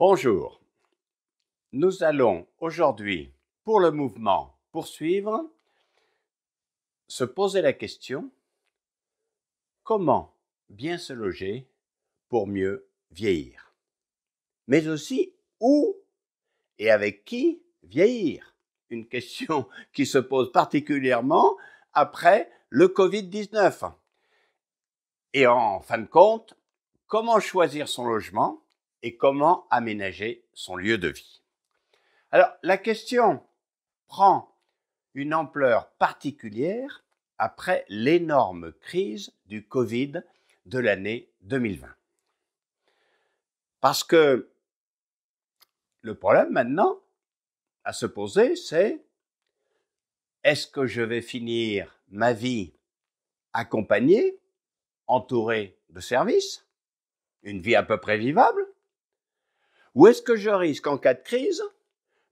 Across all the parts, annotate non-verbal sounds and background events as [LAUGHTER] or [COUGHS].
Bonjour. Nous allons aujourd'hui, pour le mouvement poursuivre, se poser la question comment bien se loger pour mieux vieillir Mais aussi où et avec qui vieillir Une question qui se pose particulièrement après le Covid-19. Et en fin de compte, comment choisir son logement et comment aménager son lieu de vie. Alors la question prend une ampleur particulière après l'énorme crise du Covid de l'année 2020. Parce que le problème maintenant à se poser, c'est est-ce que je vais finir ma vie accompagnée, entouré de services, une vie à peu près vivable, ou est-ce que je risque, en cas de crise,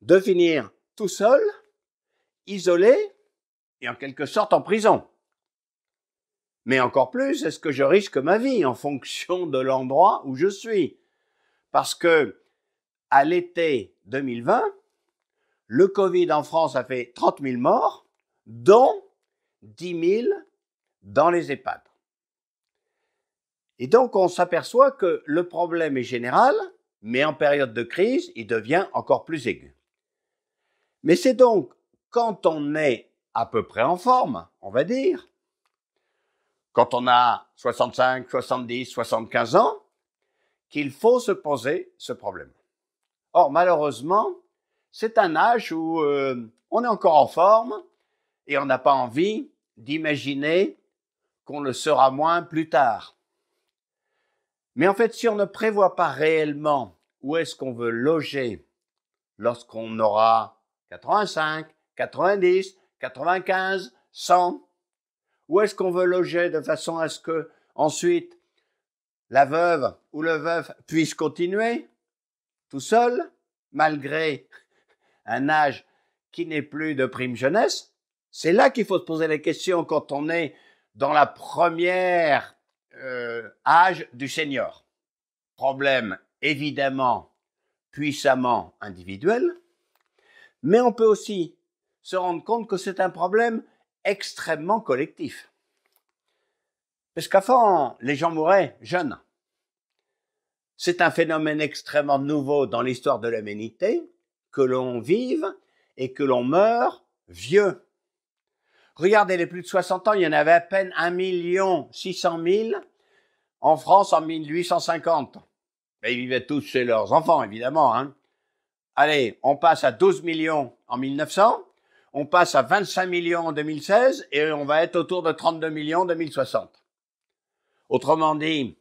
de finir tout seul, isolé et en quelque sorte en prison Mais encore plus, est-ce que je risque ma vie en fonction de l'endroit où je suis Parce que, à l'été 2020, le Covid en France a fait 30 000 morts, dont 10 000 dans les EHPAD. Et donc on s'aperçoit que le problème est général, mais en période de crise, il devient encore plus aigu. Mais c'est donc quand on est à peu près en forme, on va dire, quand on a 65, 70, 75 ans, qu'il faut se poser ce problème. Or, malheureusement, c'est un âge où euh, on est encore en forme et on n'a pas envie d'imaginer qu'on le sera moins plus tard. Mais en fait, si on ne prévoit pas réellement où est-ce qu'on veut loger lorsqu'on aura 85, 90, 95, 100, où est-ce qu'on veut loger de façon à ce que ensuite la veuve ou le veuf puisse continuer tout seul, malgré un âge qui n'est plus de prime jeunesse, c'est là qu'il faut se poser les questions quand on est dans la première euh, âge du senior. Problème évidemment puissamment individuel, mais on peut aussi se rendre compte que c'est un problème extrêmement collectif. Parce qu'à fond, les gens mouraient jeunes. C'est un phénomène extrêmement nouveau dans l'histoire de l'humanité que l'on vive et que l'on meurt vieux. Regardez les plus de 60 ans, il y en avait à peine 1 million 600 000 en France en 1850. Ben, ils vivaient tous chez leurs enfants, évidemment. Hein. Allez, on passe à 12 millions en 1900, on passe à 25 millions en 2016 et on va être autour de 32 millions en 2060. Autrement dit,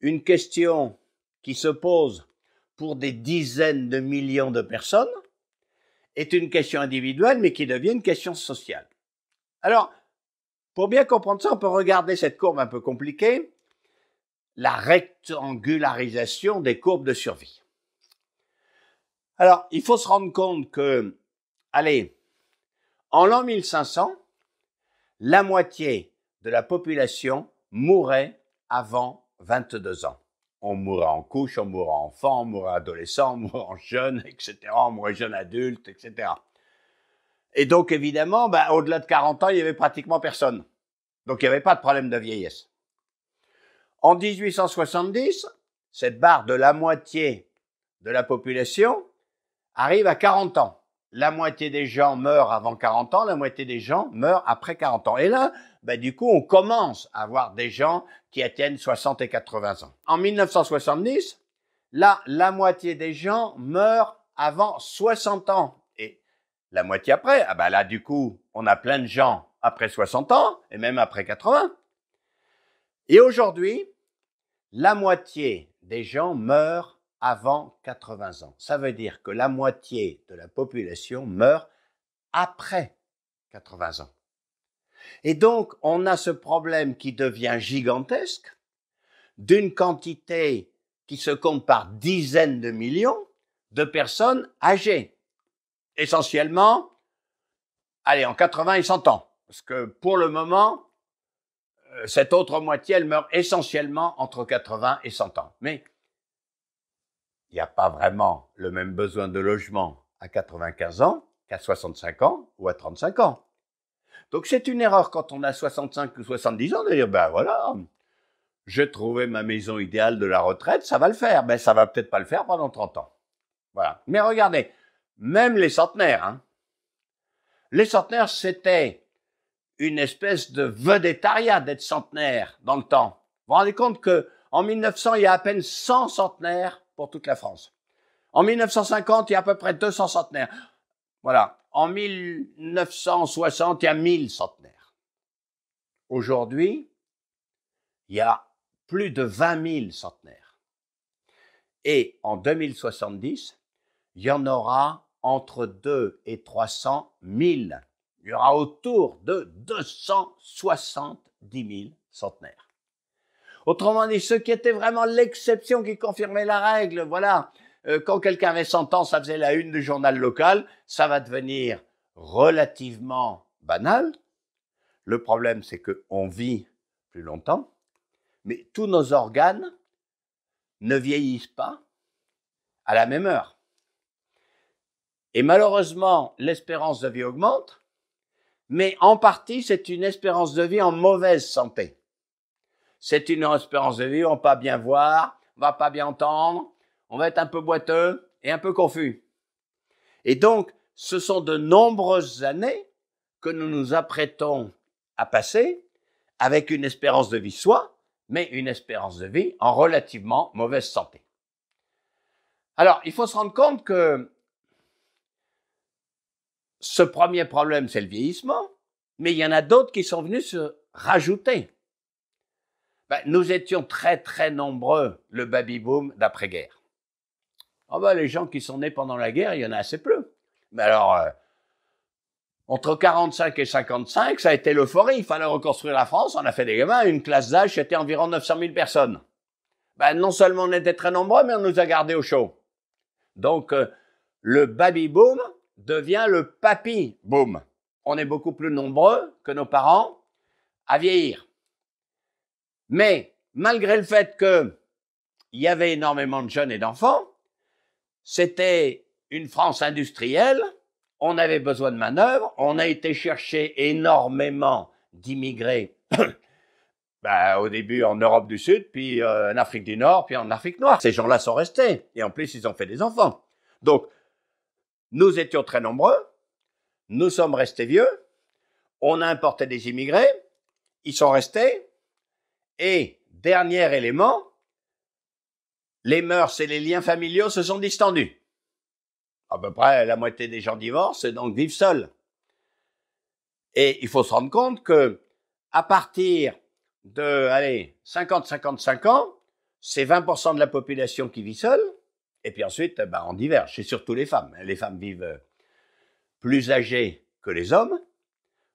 une question qui se pose pour des dizaines de millions de personnes est une question individuelle mais qui devient une question sociale. Alors, pour bien comprendre ça, on peut regarder cette courbe un peu compliquée, la rectangularisation des courbes de survie. Alors, il faut se rendre compte que, allez, en l'an 1500, la moitié de la population mourait avant 22 ans. On mourait en couche, on mourait enfant, on mourait adolescent, on mourait jeune, etc. On mourait jeune adulte, etc. Et donc, évidemment, bah, au-delà de 40 ans, il n'y avait pratiquement personne. Donc, il n'y avait pas de problème de vieillesse. En 1870, cette barre de la moitié de la population arrive à 40 ans. La moitié des gens meurent avant 40 ans, la moitié des gens meurent après 40 ans. Et là, bah, du coup, on commence à avoir des gens qui atteignent 60 et 80 ans. En 1970, là, la moitié des gens meurent avant 60 ans la moitié après. Ah bah là, du coup, on a plein de gens après 60 ans et même après 80. Et aujourd'hui, la moitié des gens meurent avant 80 ans. Ça veut dire que la moitié de la population meurt après 80 ans. Et donc, on a ce problème qui devient gigantesque d'une quantité qui se compte par dizaines de millions de personnes âgées essentiellement, allez, en 80 et 100 ans. Parce que pour le moment, euh, cette autre moitié, elle meurt essentiellement entre 80 et 100 ans. Mais il n'y a pas vraiment le même besoin de logement à 95 ans qu'à 65 ans ou à 35 ans. Donc c'est une erreur quand on a 65 ou 70 ans de dire, ben voilà, j'ai trouvé ma maison idéale de la retraite, ça va le faire. Mais ben, ça va peut-être pas le faire pendant 30 ans. Voilà. Mais regardez, même les centenaires. Hein. Les centenaires, c'était une espèce de vedettariat d'être centenaire dans le temps. Vous vous rendez compte que en 1900, il y a à peine 100 centenaires pour toute la France. En 1950, il y a à peu près 200 centenaires. Voilà. En 1960, il y a 1000 centenaires. Aujourd'hui, il y a plus de 20 000 centenaires. Et en 2070, il y en aura entre 2 et 300 000. Il y aura autour de 270 000 centenaires. Autrement dit, ce qui était vraiment l'exception qui confirmait la règle, voilà, euh, quand quelqu'un avait 100 ans, ça faisait la une du journal local, ça va devenir relativement banal. Le problème, c'est qu'on vit plus longtemps, mais tous nos organes ne vieillissent pas à la même heure. Et malheureusement, l'espérance de vie augmente, mais en partie, c'est une espérance de vie en mauvaise santé. C'est une espérance de vie où on va pas bien voir, on ne va pas bien entendre, on va être un peu boiteux et un peu confus. Et donc, ce sont de nombreuses années que nous nous apprêtons à passer avec une espérance de vie soit, mais une espérance de vie en relativement mauvaise santé. Alors, il faut se rendre compte que ce premier problème, c'est le vieillissement, mais il y en a d'autres qui sont venus se rajouter. Ben, nous étions très très nombreux, le baby-boom d'après-guerre. Ah ben, les gens qui sont nés pendant la guerre, il y en a assez peu. Mais alors, euh, entre 45 et 55, ça a été l'euphorie. Il fallait reconstruire la France, on a fait des gamins, une classe d'âge, c'était environ 900 000 personnes. Ben, non seulement on était très nombreux, mais on nous a gardés au chaud. Donc, euh, le baby-boom, devient le papy. Boum. On est beaucoup plus nombreux que nos parents à vieillir. Mais malgré le fait qu'il y avait énormément de jeunes et d'enfants, c'était une France industrielle, on avait besoin de manœuvres, on a été chercher énormément d'immigrés [COUGHS] bah, au début en Europe du Sud, puis euh, en Afrique du Nord, puis en Afrique noire. Ces gens-là sont restés. Et en plus, ils ont fait des enfants. Donc, nous étions très nombreux, nous sommes restés vieux, on a importé des immigrés, ils sont restés, et dernier élément, les mœurs et les liens familiaux se sont distendus. À peu près la moitié des gens divorcent et donc vivent seuls. Et il faut se rendre compte que à partir de allez 50 55 ans, c'est 20% de la population qui vit seule et puis ensuite, bah, on diverge. C'est surtout les femmes. Hein. Les femmes vivent euh, plus âgées que les hommes.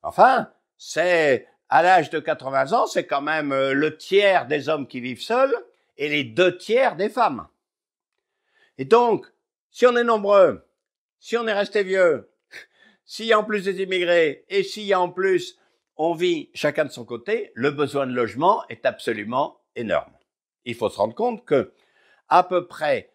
Enfin, c'est à l'âge de 80 ans, c'est quand même euh, le tiers des hommes qui vivent seuls et les deux tiers des femmes. Et donc, si on est nombreux, si on est resté vieux, [LAUGHS] s'il y a en plus des immigrés et s'il y a en plus on vit chacun de son côté, le besoin de logement est absolument énorme. Il faut se rendre compte que à peu près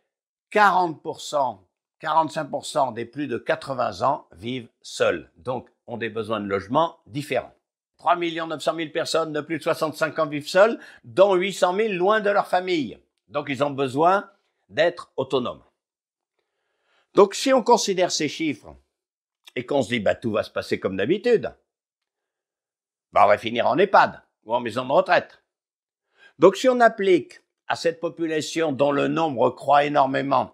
40%, 45% des plus de 80 ans vivent seuls, donc ont des besoins de logement différents. 3 900 000 personnes de plus de 65 ans vivent seules, dont 800 000 loin de leur famille. Donc ils ont besoin d'être autonomes. Donc si on considère ces chiffres et qu'on se dit bah tout va se passer comme d'habitude, bah, on va finir en EHPAD ou en maison de retraite. Donc si on applique à cette population dont le nombre croît énormément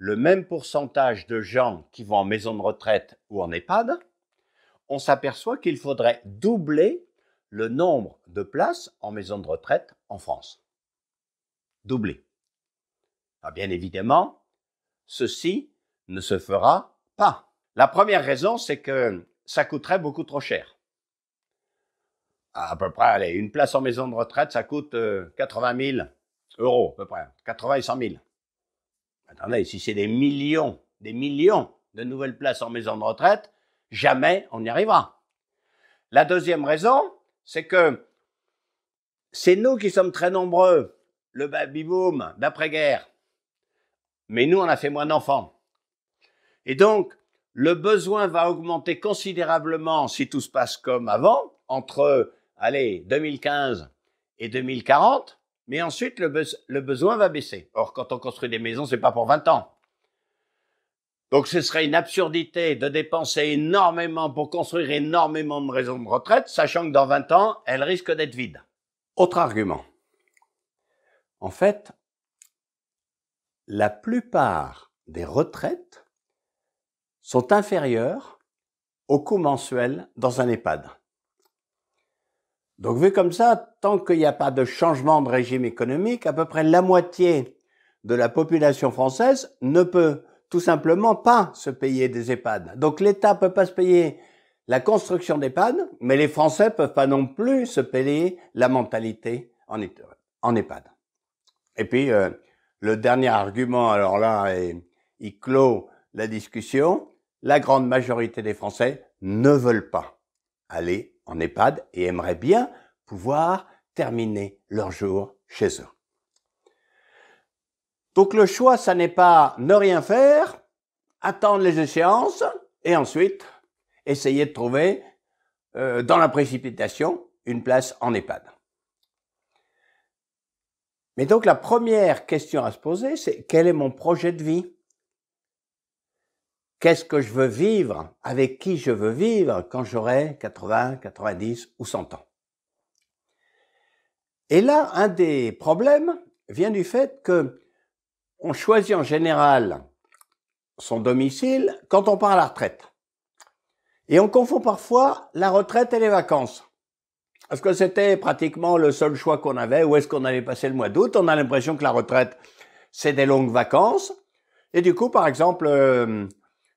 le même pourcentage de gens qui vont en maison de retraite ou en EHPAD, on s'aperçoit qu'il faudrait doubler le nombre de places en maison de retraite en France. Doubler. Ah, bien évidemment, ceci ne se fera pas. La première raison, c'est que ça coûterait beaucoup trop cher. À peu près, allez, une place en maison de retraite, ça coûte 80 euh, 000 euros, à peu près, 80 et 100 000. Attendez, si c'est des millions, des millions de nouvelles places en maison de retraite, jamais on n'y arrivera. La deuxième raison, c'est que c'est nous qui sommes très nombreux, le baby-boom d'après-guerre. Mais nous, on a fait moins d'enfants. Et donc, le besoin va augmenter considérablement si tout se passe comme avant, entre, allez, 2015 et 2040 mais ensuite le, besoin va baisser. Or, quand on construit des maisons, ce n'est pas pour 20 ans. Donc, ce serait une absurdité de dépenser énormément pour construire énormément de maisons de retraite, sachant que dans 20 ans, elles risquent d'être vides. Autre argument. En fait, la plupart des retraites sont inférieures au coût mensuel dans un EHPAD. Donc vu comme ça, tant qu'il n'y a pas de changement de régime économique, à peu près la moitié de la population française ne peut tout simplement pas se payer des EHPAD. Donc l'État peut pas se payer la construction d'EHPAD, mais les Français peuvent pas non plus se payer la mentalité en, en EHPAD. Et puis euh, le dernier argument, alors là, il clôt la discussion. La grande majorité des Français ne veulent pas aller en EHPAD et aimeraient bien pouvoir terminer leur jour chez eux. Donc le choix, ça n'est pas ne rien faire, attendre les échéances et ensuite essayer de trouver euh, dans la précipitation une place en EHPAD. Mais donc la première question à se poser, c'est quel est mon projet de vie Qu'est-ce que je veux vivre Avec qui je veux vivre quand j'aurai 80, 90 ou 100 ans Et là, un des problèmes vient du fait que on choisit en général son domicile quand on part à la retraite. Et on confond parfois la retraite et les vacances. Parce que c'était pratiquement le seul choix qu'on avait, où est-ce qu'on allait passer le mois d'août. On a l'impression que la retraite, c'est des longues vacances. Et du coup, par exemple, euh,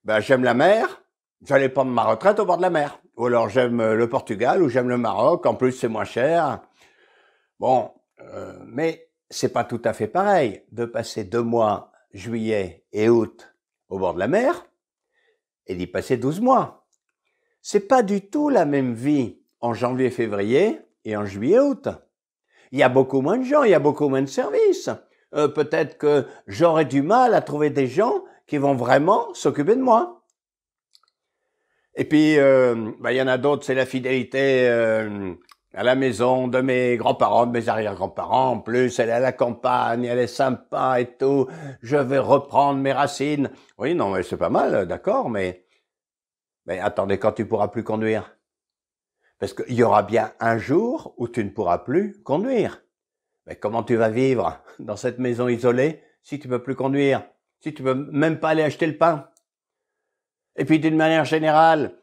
ben, j'aime la mer, j'allais prendre ma retraite au bord de la mer. Ou alors j'aime euh, le Portugal ou j'aime le Maroc, en plus c'est moins cher. Bon, euh, mais c'est pas tout à fait pareil de passer deux mois, juillet et août, au bord de la mer et d'y passer douze mois. C'est pas du tout la même vie en janvier-février et en juillet-août. Il y a beaucoup moins de gens, il y a beaucoup moins de services. Euh, peut-être que j'aurais du mal à trouver des gens qui vont vraiment s'occuper de moi. Et puis, euh, ben, il y en a d'autres, c'est la fidélité euh, à la maison de mes grands-parents, de mes arrière-grands-parents. En plus, elle est à la campagne, elle est sympa et tout. Je vais reprendre mes racines. Oui, non, mais c'est pas mal, d'accord, mais... Mais attendez, quand tu pourras plus conduire Parce qu'il y aura bien un jour où tu ne pourras plus conduire. Mais comment tu vas vivre dans cette maison isolée si tu peux plus conduire si tu peux même pas aller acheter le pain. Et puis d'une manière générale,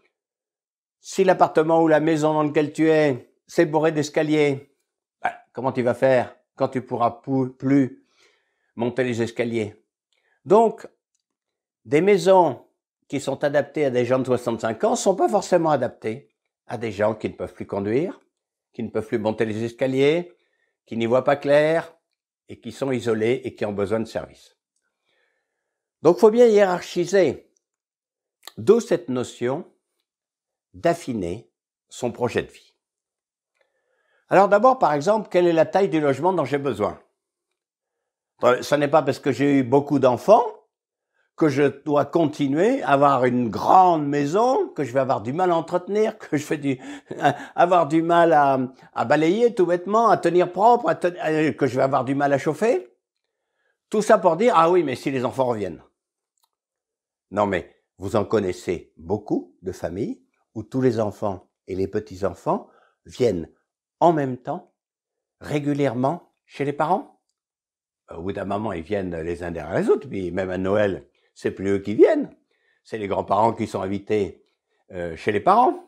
si l'appartement ou la maison dans lequel tu es, s'est bourré d'escaliers, bah, comment tu vas faire quand tu pourras plus monter les escaliers Donc, des maisons qui sont adaptées à des gens de 65 ans sont pas forcément adaptées à des gens qui ne peuvent plus conduire, qui ne peuvent plus monter les escaliers, qui n'y voient pas clair et qui sont isolés et qui ont besoin de services. Donc, il faut bien hiérarchiser. D'où cette notion d'affiner son projet de vie. Alors d'abord, par exemple, quelle est la taille du logement dont j'ai besoin Ce n'est pas parce que j'ai eu beaucoup d'enfants que je dois continuer à avoir une grande maison, que je vais avoir du mal à entretenir, que je vais [LAUGHS] avoir du mal à, balayer tout bêtement, à tenir propre, euh, que je vais avoir du mal à chauffer. Tout ça pour dire, ah oui, mais si les enfants reviennent. Non, mais vous en connaissez beaucoup de familles où tous les enfants et les petits-enfants viennent en même temps, régulièrement, chez les parents. Ou bah, bout d'un moment, ils viennent les uns derrière les autres, mais même à Noël, c'est plus eux qui viennent, c'est les grands-parents qui sont invités euh, chez les parents.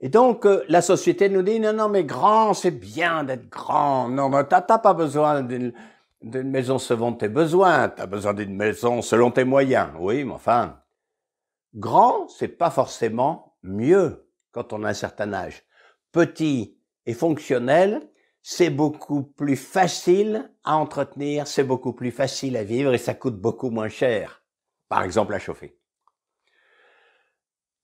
Et donc, euh, la société nous dit, non, non, mais grand, c'est bien d'être grand, non, mais t'as pas besoin d'une d'une maison selon tes besoins. T'as besoin d'une maison selon tes moyens. Oui, mais enfin. Grand, c'est pas forcément mieux quand on a un certain âge. Petit et fonctionnel, c'est beaucoup plus facile à entretenir, c'est beaucoup plus facile à vivre et ça coûte beaucoup moins cher. Par exemple, à chauffer.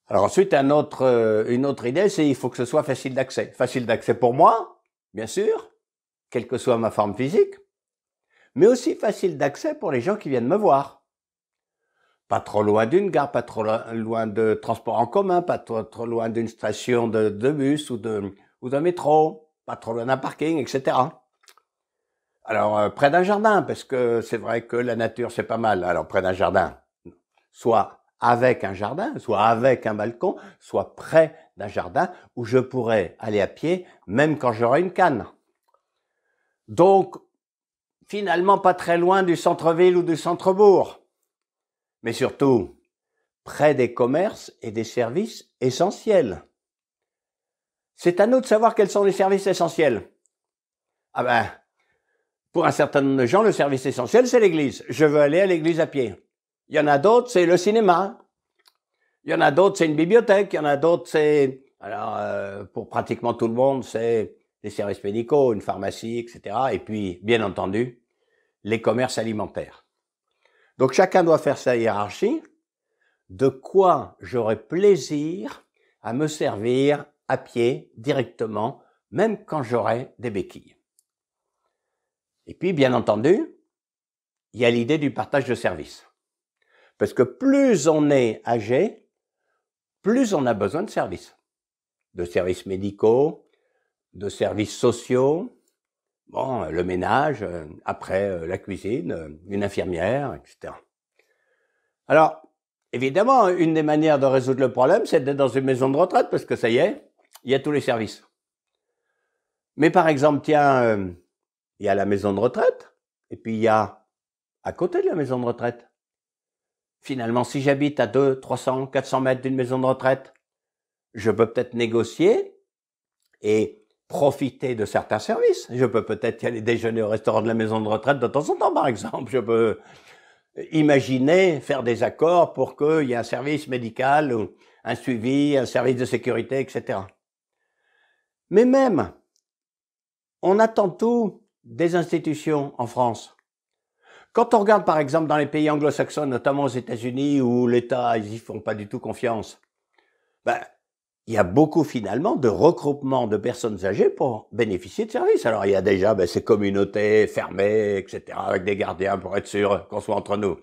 Alors ensuite, un autre, euh, une autre idée, c'est il faut que ce soit facile d'accès. Facile d'accès pour moi, bien sûr, quelle que soit ma forme physique, mais aussi facile d'accès pour les gens qui viennent me voir. Pas trop loin d'une gare, pas trop loin de transport en commun, pas trop, loin d'une station de, bus ou d'un métro, pas trop loin d'un parking, etc. Alors euh, près d'un jardin, parce que c'est vrai que la nature c'est pas mal. Alors près d'un jardin, soit avec un jardin, soit avec un balcon, soit près d'un jardin où je pourrais aller à pied, même quand j'aurai une canne. Donc, finalement pas très loin du centre-ville ou du centre-bourg, mais surtout près des commerces et des services essentiels. C'est à nous de savoir quels sont les services essentiels. Ah ben, pour un certain nombre de gens, le service essentiel, c'est l'église. Je veux aller à l'église à pied. Il y en a d'autres, c'est le cinéma. Il y en a d'autres, c'est une bibliothèque. Il y en a d'autres, c'est... Alors, euh, pour pratiquement tout le monde, c'est les services médicaux, une pharmacie, etc. Et puis, bien entendu, les commerces alimentaires. Donc chacun doit faire sa hiérarchie. De quoi j'aurai plaisir à me servir à pied directement, même quand j'aurai des béquilles. Et puis, bien entendu, il y a l'idée du partage de services. Parce que plus on est âgé, plus on a besoin de services. De services médicaux, de services sociaux, bon, le ménage, euh, après euh, la cuisine, euh, une infirmière, etc. Alors, évidemment, une des manières de résoudre le problème, c'est d'être dans une maison de retraite, parce que ça y est, il y a tous les services. Mais par exemple, tiens, il y a la maison de retraite, et puis il y a à côté de la maison de retraite. Finalement, si j'habite à 2, 300, 400 mètres d'une maison de retraite, je peux peut-être négocier et profiter de certains services. Je peux peut-être y aller déjeuner au restaurant de la maison de retraite de temps en temps, par exemple. Je peux imaginer faire des accords pour qu'il y ait un service médical ou un suivi, un service de sécurité, etc. Mais même, on attend tout des institutions en France. Quand on regarde par exemple dans les pays anglo-saxons, notamment aux États-Unis, où l'État, ils y font pas du tout confiance, ben, il y a beaucoup finalement de regroupements de personnes âgées pour bénéficier de services. Alors il y a déjà ben, ces communautés fermées, etc., avec des gardiens pour être sûr qu'on soit entre nous.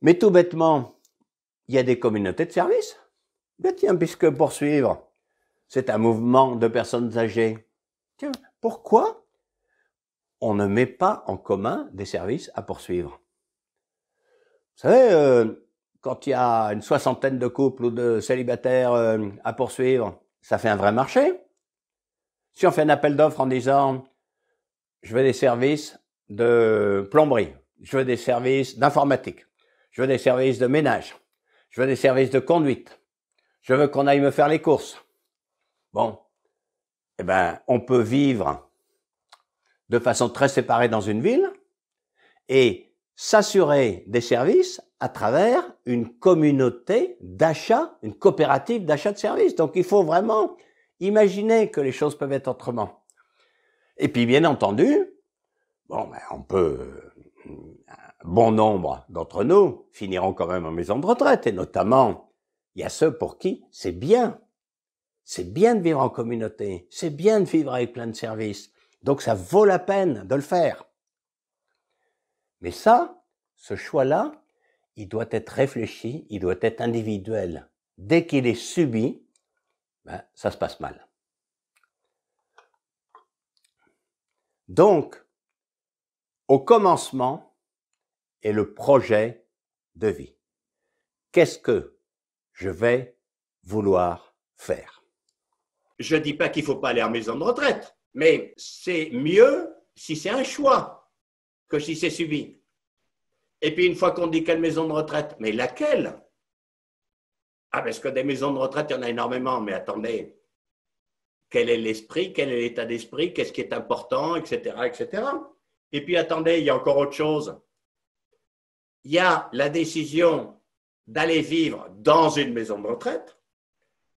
Mais tout bêtement, il y a des communautés de services. Ben tiens, puisque poursuivre, c'est un mouvement de personnes âgées. Tiens, pourquoi on ne met pas en commun des services à poursuivre Vous savez, euh, quand il y a une soixantaine de couples ou de célibataires euh, à poursuivre, ça fait un vrai marché. Si on fait un appel d'offres en disant je veux des services de plomberie, je veux des services d'informatique, je veux des services de ménage, je veux des services de conduite, je veux qu'on aille me faire les courses. Bon, eh ben, on peut vivre de façon très séparée dans une ville et s'assurer des services à travers une communauté d'achat, une coopérative d'achat de services. Donc il faut vraiment imaginer que les choses peuvent être autrement. Et puis bien entendu, bon, ben, on peut, un bon nombre d'entre nous finiront quand même en maison de retraite, et notamment, il y a ceux pour qui c'est bien. C'est bien de vivre en communauté, c'est bien de vivre avec plein de services, donc ça vaut la peine de le faire. Mais ça, ce choix-là, il doit être réfléchi, il doit être individuel. Dès qu'il est subi, ben, ça se passe mal. Donc, au commencement est le projet de vie. Qu'est-ce que je vais vouloir faire Je ne dis pas qu'il ne faut pas aller en maison de retraite, mais c'est mieux si c'est un choix que si c'est subi. Et puis une fois qu'on dit quelle maison de retraite, mais laquelle Ah, parce que des maisons de retraite, il y en a énormément, mais attendez, quel est l'esprit, quel est l'état d'esprit, qu'est-ce qui est important, etc., etc. Et puis attendez, il y a encore autre chose. Il y a la décision d'aller vivre dans une maison de retraite,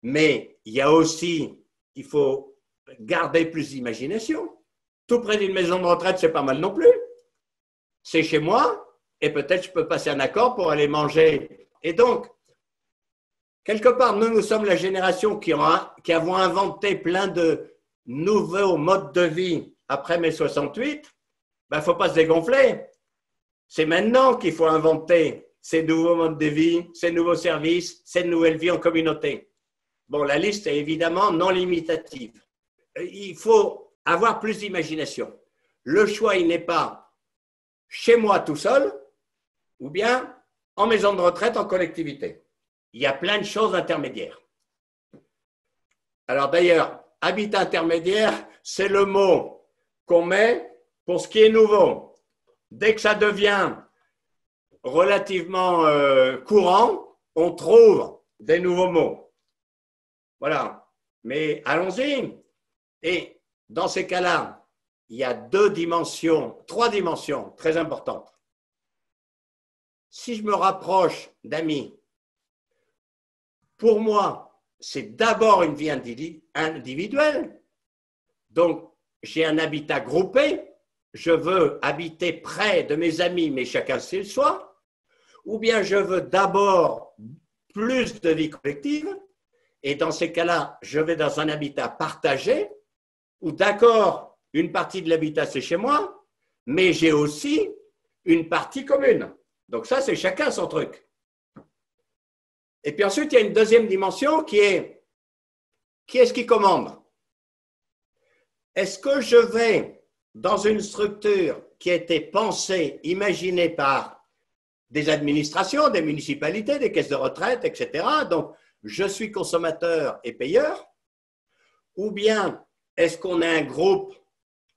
mais il y a aussi, il faut garder plus d'imagination. Tout près d'une maison de retraite, c'est pas mal non plus. C'est chez moi, et peut-être je peux passer un accord pour aller manger. Et donc, quelque part, nous, nous sommes la génération qui, a, avons inventé plein de nouveaux modes de vie après mai 68. Il ne faut pas se dégonfler. C'est maintenant qu'il faut inventer ces nouveaux modes de vie, ces nouveaux services, ces nouvelles vies en communauté. Bon, la liste est évidemment non limitative. Il faut avoir plus d'imagination. Le choix, il n'est pas chez moi tout seul, ou bien en maison de retraite, en collectivité. Il y a plein de choses intermédiaires. Alors d'ailleurs, habitat intermédiaire, c'est le mot qu'on met pour ce qui est nouveau. Dès que ça devient relativement euh, courant, on trouve des nouveaux mots. Voilà. Mais allons-y. Et dans ces cas-là, il y a deux dimensions, trois dimensions très importantes si je me rapproche d'amis, pour moi, c'est d'abord une vie individuelle. Donc, j'ai un habitat groupé. Je veux habiter près de mes amis, mais chacun s'il soit. Ou bien je veux d'abord plus de vie collective. Et dans ces cas-là, je vais dans un habitat partagé, où d'accord, une partie de l'habitat c'est chez moi, mais j'ai aussi une partie commune. Donc ça, c'est chacun son truc. Et puis ensuite, il y a une deuxième dimension qui est qui est-ce qui commande Est-ce que je vais dans une structure qui a été pensée, imaginée par des administrations, des municipalités, des caisses de retraite, etc. Donc, je suis consommateur et payeur. Ou bien, est-ce qu'on a un groupe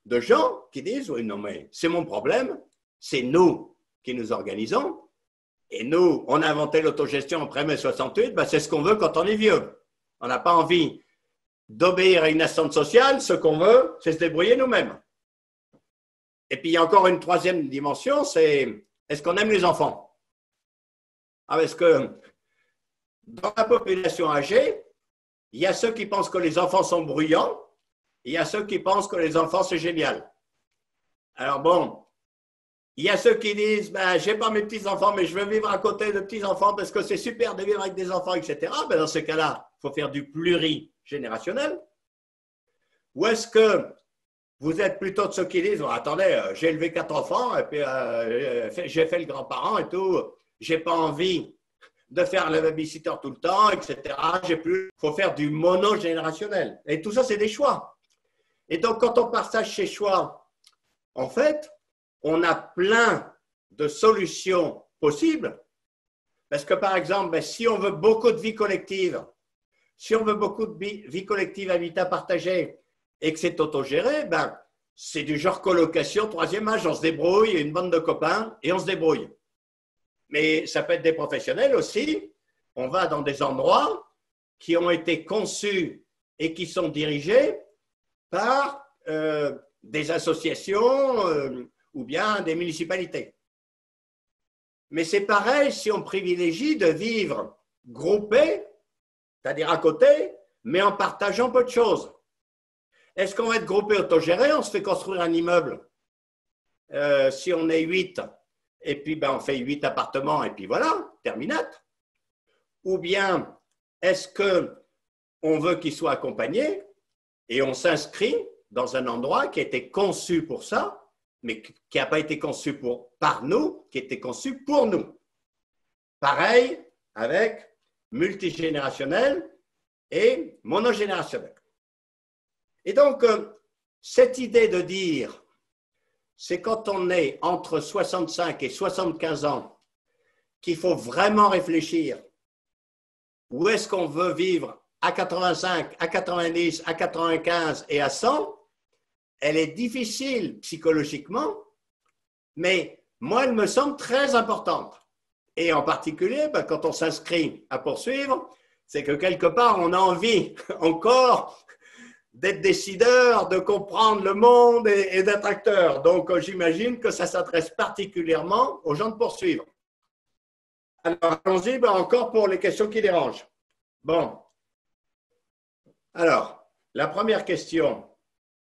de gens qui disent, oui, non, mais c'est mon problème, c'est nous nous organisons. Et nous, on a inventé l'autogestion après mai 68, ben c'est ce qu'on veut quand on est vieux. On n'a pas envie d'obéir à une instance sociale, ce qu'on veut, c'est se débrouiller nous-mêmes. Et puis il y a encore une troisième dimension, c'est est-ce qu'on aime les enfants ah, Parce que dans la population âgée, il y a ceux qui pensent que les enfants sont bruyants, il y a ceux qui pensent que les enfants c'est génial. Alors bon, il y a ceux qui disent ben, n'ai pas mes petits-enfants, mais je veux vivre à côté de petits-enfants parce que c'est super de vivre avec des enfants, etc. Ben, dans ce cas-là, il faut faire du plurigénérationnel. Ou est-ce que vous êtes plutôt de ceux qui disent oh, Attendez, euh, j'ai élevé quatre enfants, et puis euh, euh, j'ai fait le grand-parent et tout, j'ai pas envie de faire le babysitter tout le temps, etc. Il faut faire du monogénérationnel. Et tout ça, c'est des choix. Et donc, quand on partage ces choix, en fait, on a plein de solutions possibles. Parce que, par exemple, ben, si on veut beaucoup de vie collective, si on veut beaucoup de vie collective, habitat partagé, et que c'est autogéré, ben, c'est du genre colocation, troisième âge, on se débrouille, une bande de copains, et on se débrouille. Mais ça peut être des professionnels aussi. On va dans des endroits qui ont été conçus et qui sont dirigés par euh, des associations, euh, ou bien des municipalités. Mais c'est pareil si on privilégie de vivre groupé, c'est-à-dire à côté, mais en partageant peu de choses. Est-ce qu'on va être groupé autogéré On se fait construire un immeuble. Euh, si on est huit, et puis ben, on fait huit appartements, et puis voilà, terminate. Ou bien est-ce que on veut qu'ils soit accompagné et on s'inscrit dans un endroit qui a été conçu pour ça mais qui n'a pas été conçu pour, par nous, qui était conçu pour nous. Pareil avec multigénérationnel et monogénérationnel. Et donc, euh, cette idée de dire, c'est quand on est entre 65 et 75 ans qu'il faut vraiment réfléchir où est-ce qu'on veut vivre à 85, à 90, à 95 et à 100, elle est difficile psychologiquement, mais moi, elle me semble très importante. Et en particulier, bah, quand on s'inscrit à poursuivre, c'est que quelque part, on a envie [LAUGHS] encore d'être décideur, de comprendre le monde et, d'être acteur. Donc, euh, j'imagine que ça s'adresse particulièrement aux gens de poursuivre. Alors, allons-y bah, encore pour les questions qui dérangent. Bon. Alors, la première question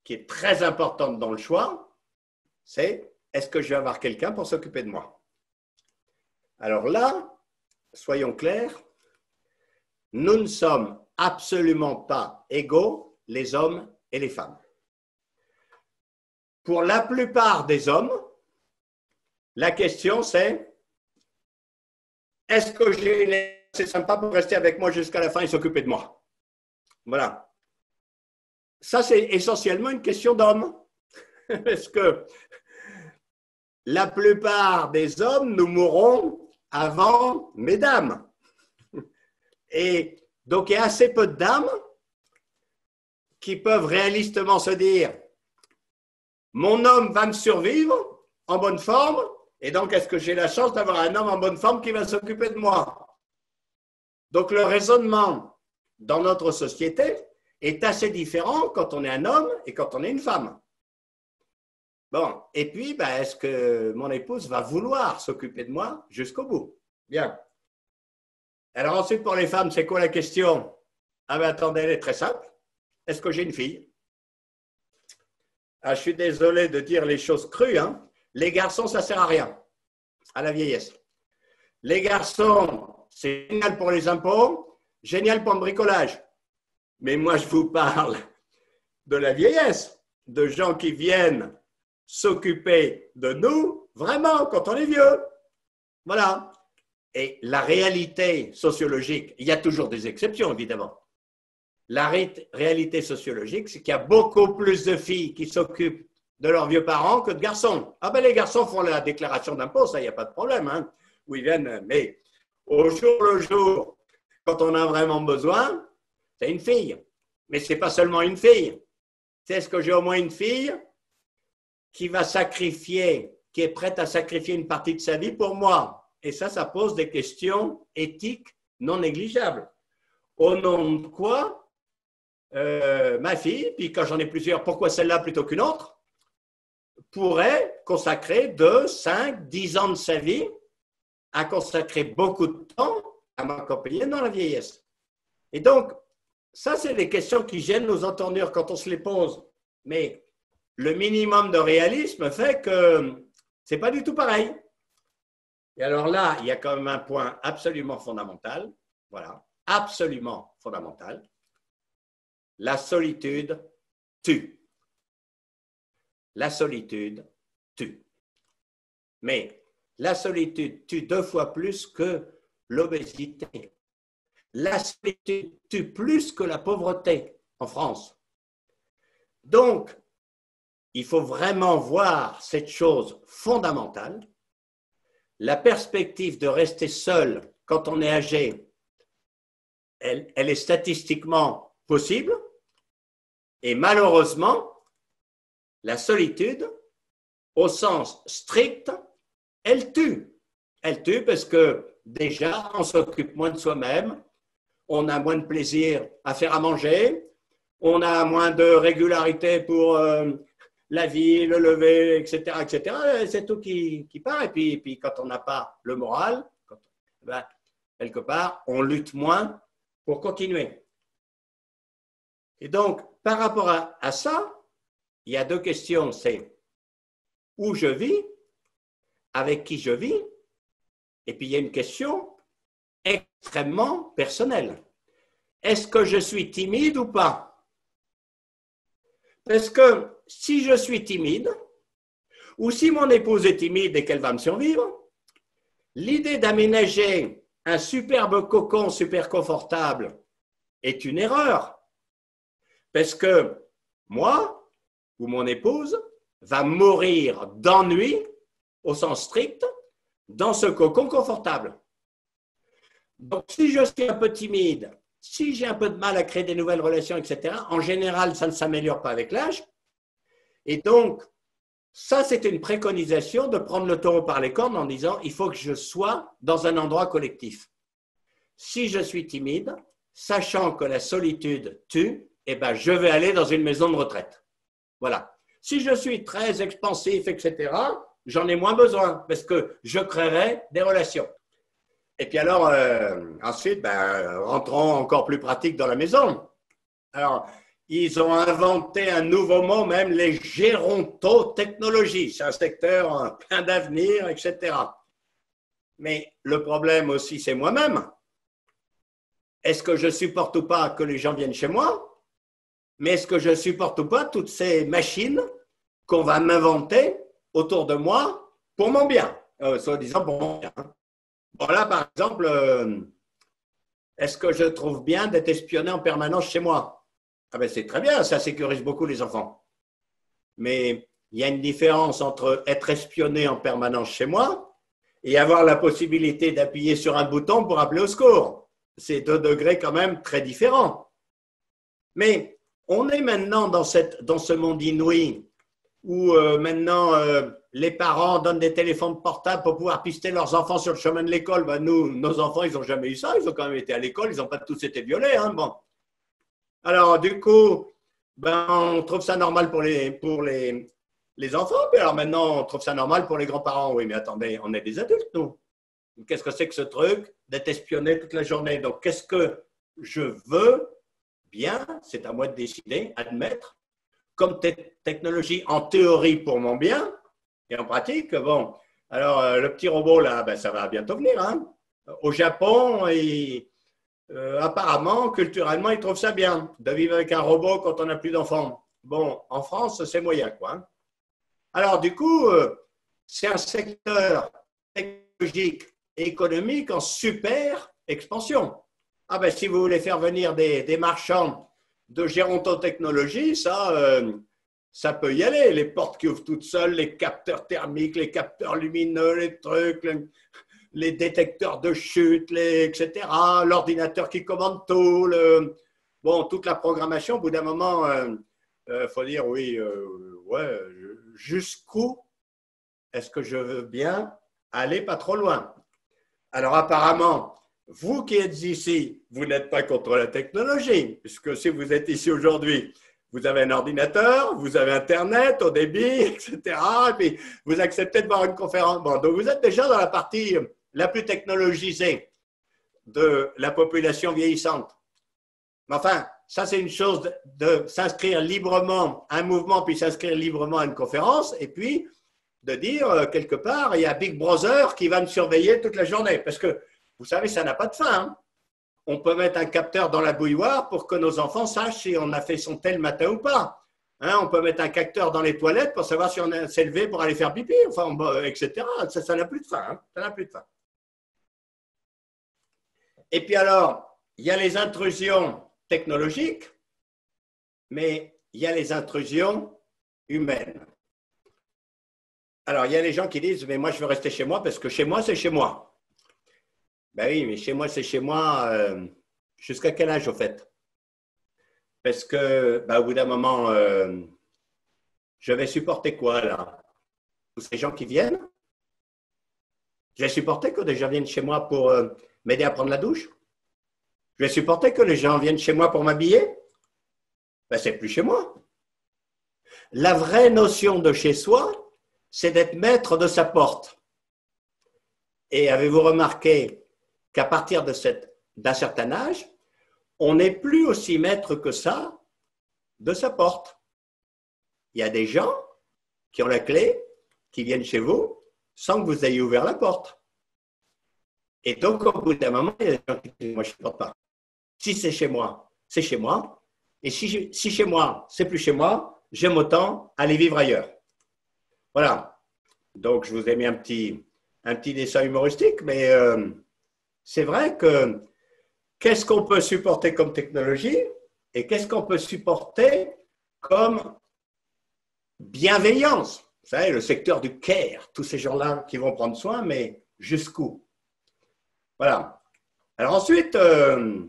qui est très importante dans le choix, c'est est-ce que je vais avoir quelqu'un pour s'occuper de moi Alors là, soyons clairs, nous ne sommes absolument pas égaux, les hommes et les femmes. Pour la plupart des hommes, la question c'est est-ce que j'ai une sympa pour rester avec moi jusqu'à la fin et s'occuper de moi Voilà ça, c'est essentiellement une question d'hommes. [LAUGHS] Parce que la plupart des hommes, nous mourrons avant mesdames. [LAUGHS] Et donc, il y a assez peu de dames qui peuvent réalistement se dire Mon homme va me survivre en bonne forme, et donc est-ce que j'ai la chance d'avoir un homme en bonne forme qui va s'occuper de moi Donc, le raisonnement dans notre société, est assez différent quand on est un homme et quand on est une femme. Bon, et puis, ben, est-ce que mon épouse va vouloir s'occuper de moi jusqu'au bout Bien. Alors ensuite, pour les femmes, c'est quoi la question Ah ben attendez, elle est très simple. Est-ce que j'ai une fille ah, Je suis désolé de dire les choses crues. Hein. Les garçons, ça ne sert à rien, à la vieillesse. Les garçons, c'est génial pour les impôts, génial pour le bricolage. Mais moi, je vous parle de la vieillesse, de gens qui viennent s'occuper de nous, vraiment, quand on est vieux. Voilà. Et la réalité sociologique, il y a toujours des exceptions, évidemment. La réalité sociologique, c'est qu'il y a beaucoup plus de filles qui s'occupent de leurs vieux parents que de garçons. Ah ben les garçons font la déclaration d'impôt, ça, il n'y a pas de problème. Hein, où ils viennent, mais au jour le jour, quand on a vraiment besoin, c'est une fille. Mais ce n'est pas seulement une fille. C'est ce que j'ai au moins une fille qui va sacrifier, qui est prête à sacrifier une partie de sa vie pour moi. Et ça, ça pose des questions éthiques non négligeables. Au nom de quoi euh, ma fille, puis quand j'en ai plusieurs, pourquoi celle-là plutôt qu'une autre, pourrait consacrer 2, 5, 10 ans de sa vie à consacrer beaucoup de temps à m'accompagner dans la vieillesse. Et donc, ça, c'est des questions qui gênent nos entendeurs quand on se les pose. Mais le minimum de réalisme fait que ce n'est pas du tout pareil. Et alors là, il y a quand même un point absolument fondamental. Voilà, absolument fondamental. La solitude tue. La solitude tue. Mais la solitude tue deux fois plus que l'obésité la tue plus que la pauvreté en France. Donc, il faut vraiment voir cette chose fondamentale. La perspective de rester seul quand on est âgé, elle est statistiquement possible. Et malheureusement, la solitude, au sens strict, elle tue. Elle tue parce que déjà, on s'occupe moins de soi-même, on a moins de plaisir à faire à manger, on a moins de régularité pour euh, la vie, le lever, etc. etc. C'est tout qui, qui, part. Et puis, puis quand on n'a pas le moral, eh ben, quelque part, on lutte moins pour continuer. Et donc, par rapport à ça, il y a deux questions. C'est où je vis, avec qui je vis, et puis il y a une question, extrêmement personnel. Est-ce que je suis timide ou pas Parce que si je suis timide, ou si mon épouse est timide et qu'elle va me survivre, l'idée d'aménager un superbe cocon super confortable est une erreur. Parce que moi ou mon épouse va mourir d'ennui, au sens strict, dans ce cocon confortable. Donc, si je suis un peu timide, si j'ai un peu de mal à créer des nouvelles relations, etc., en général, ça ne s'améliore pas avec l'âge. Et donc, ça, c'est une préconisation de prendre le taureau par les cornes en disant, il faut que je sois dans un endroit collectif. Si je suis timide, sachant que la solitude tue, eh ben, je vais aller dans une maison de retraite. Voilà. Si je suis très expansif, etc., j'en ai moins besoin parce que je créerai des relations. Et puis alors, euh, ensuite, ben, rentrons encore plus pratique dans la maison. Alors, ils ont inventé un nouveau mot, même les technologies C'est un secteur hein, plein d'avenir, etc. Mais le problème aussi, c'est moi-même. Est-ce que je supporte ou pas que les gens viennent chez moi Mais est-ce que je supporte ou pas toutes ces machines qu'on va m'inventer autour de moi pour mon bien euh, Soit disant pour mon bien. Hein. Voilà, par exemple, euh, est-ce que je trouve bien d'être espionné en permanence chez moi Ah ben c'est très bien, ça sécurise beaucoup les enfants. Mais il y a une différence entre être espionné en permanence chez moi et avoir la possibilité d'appuyer sur un bouton pour appeler au secours. C'est deux degrés quand même très différents. Mais on est maintenant dans, dans ce monde inouï où euh, maintenant euh, les parents donnent des téléphones portables pour pouvoir pister leurs enfants sur le chemin de l'école. Ben, nous, nos enfants, ils n'ont jamais eu ça. Ils ont quand même été à l'école. Ils n'ont pas tous été violés. Hein, bon. Alors, du coup, ben, on trouve ça normal pour les, pour les, les enfants. alors maintenant, on trouve ça normal pour les grands-parents. Oui, mais attendez, on est des adultes, nous. Qu'est-ce que c'est que ce truc d'être espionné toute la journée Donc, qu'est-ce que je veux Bien, c'est à moi de décider, admettre comme technologie en théorie pour mon bien et en pratique, bon, alors euh, le petit robot là, ben, ça va bientôt venir. Hein. Euh, au Japon, et euh, apparemment, culturellement, ils trouvent ça bien de vivre avec un robot quand on n'a plus d'enfants. Bon, en France, c'est moyen quoi. Hein. Alors du coup, c'est un secteur technologique et économique en super expansion. Ah ben si vous voulez faire venir des, des marchands de gérontotechnologie, ça, euh, ça peut y aller. Les portes qui ouvrent toutes seules, les capteurs thermiques, les capteurs lumineux, les trucs, les, détecteurs de chute, etc. L'ordinateur qui commande tout. bon, toute la programmation, au bout d'un moment, euh, euh, faut dire oui, jusqu'où est-ce que je veux bien aller pas trop loin Alors apparemment, vous qui êtes ici, vous n'êtes pas contre la technologie, puisque si vous êtes ici aujourd'hui, vous avez un ordinateur, vous avez Internet au débit, [LAUGHS] etc. Et puis, vous acceptez de voir une conférence. Bon, donc, vous êtes déjà dans la partie euh, la plus technologisée de la population vieillissante. Mais enfin, ça, c'est une chose de, de s'inscrire librement à un mouvement, puis s'inscrire librement à une conférence, et puis de dire, euh, quelque part, il y a Big Brother qui va me surveiller toute la journée. Parce que vous savez, ça n'a pas de fin. Hein. on peut mettre un capteur dans la bouilloire pour que nos enfants sachent si on a fait son tel matin ou pas. Hein. on peut mettre un capteur dans les toilettes pour savoir si on s'est levé pour aller faire pipi, enfin, euh, etc. Ça n'a plus de fin. Hein. ça n'a plus de fin. Et puis alors, il y a les intrusions technologiques, mais il y a les intrusions humaines. Alors, il y a les gens qui disent, mais moi, je veux rester chez moi parce que chez moi, c'est chez moi. Ben oui, mais chez moi, c'est chez moi. Euh, jusqu'à quel âge, au fait Parce que, ben, au bout d'un moment, euh, je vais supporter quoi, là Tous ces gens qui viennent Je vais supporter que des gens viennent chez moi pour euh, m'aider à prendre la douche Je vais supporter que les gens viennent chez moi pour m'habiller Ben, c'est plus chez moi. La vraie notion de chez soi, c'est d'être maître de sa porte. Et avez-vous remarqué à partir d'un certain âge, on n'est plus aussi maître que ça de sa porte. Il y a des gens qui ont la clé, qui viennent chez vous sans que vous ayez ouvert la porte. Et donc, au bout d'un moment, il y a des gens qui disent, moi, je ne porte pas. Si c'est chez moi, c'est chez moi. Et si, chez moi, c'est plus chez moi, j'aime autant aller vivre ailleurs. Voilà. Donc, je vous ai mis un petit, un petit dessin humoristique, mais euh, c'est vrai que qu'est-ce qu'on peut supporter comme technologie et qu'est-ce qu'on peut supporter comme bienveillance Vous savez, le secteur du care, tous ces gens-là qui vont prendre soin, mais jusqu'où Voilà. Alors ensuite, euh,